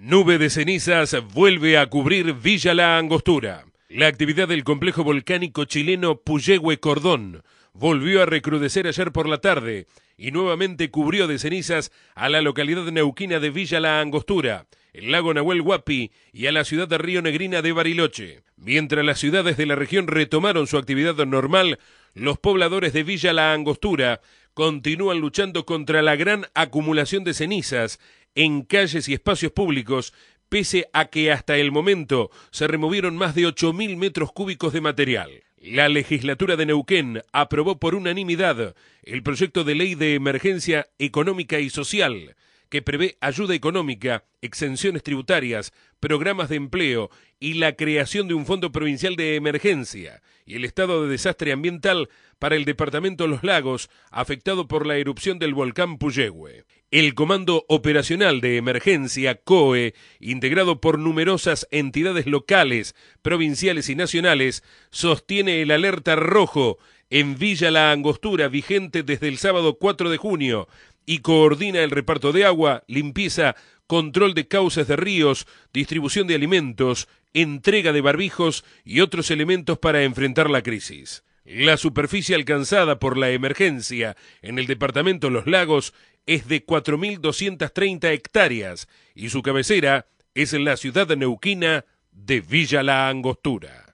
Nube de cenizas vuelve a cubrir Villa La Angostura. La actividad del complejo volcánico chileno Puyehue Cordón volvió a recrudecer ayer por la tarde y nuevamente cubrió de cenizas a la localidad neuquina de Villa La Angostura, el lago Nahuel Huapi y a la ciudad de Río Negrina de Bariloche. Mientras las ciudades de la región retomaron su actividad normal, los pobladores de Villa La Angostura continúan luchando contra la gran acumulación de cenizas en calles y espacios públicos, pese a que hasta el momento se removieron más de 8.000 metros cúbicos de material. La legislatura de Neuquén aprobó por unanimidad el proyecto de ley de emergencia económica y social, que prevé ayuda económica, exenciones tributarias, programas de empleo y la creación de un fondo provincial de emergencia y el estado de desastre ambiental para el departamento Los Lagos, afectado por la erupción del volcán Puyehue. El Comando Operacional de Emergencia COE, integrado por numerosas entidades locales, provinciales y nacionales, sostiene el alerta rojo en Villa La Angostura, vigente desde el sábado 4 de junio, y coordina el reparto de agua, limpieza, control de cauces de ríos, distribución de alimentos, entrega de barbijos y otros elementos para enfrentar la crisis. La superficie alcanzada por la emergencia en el departamento Los Lagos es de 4.230 hectáreas y su cabecera es en la ciudad neuquina de Villa La Angostura.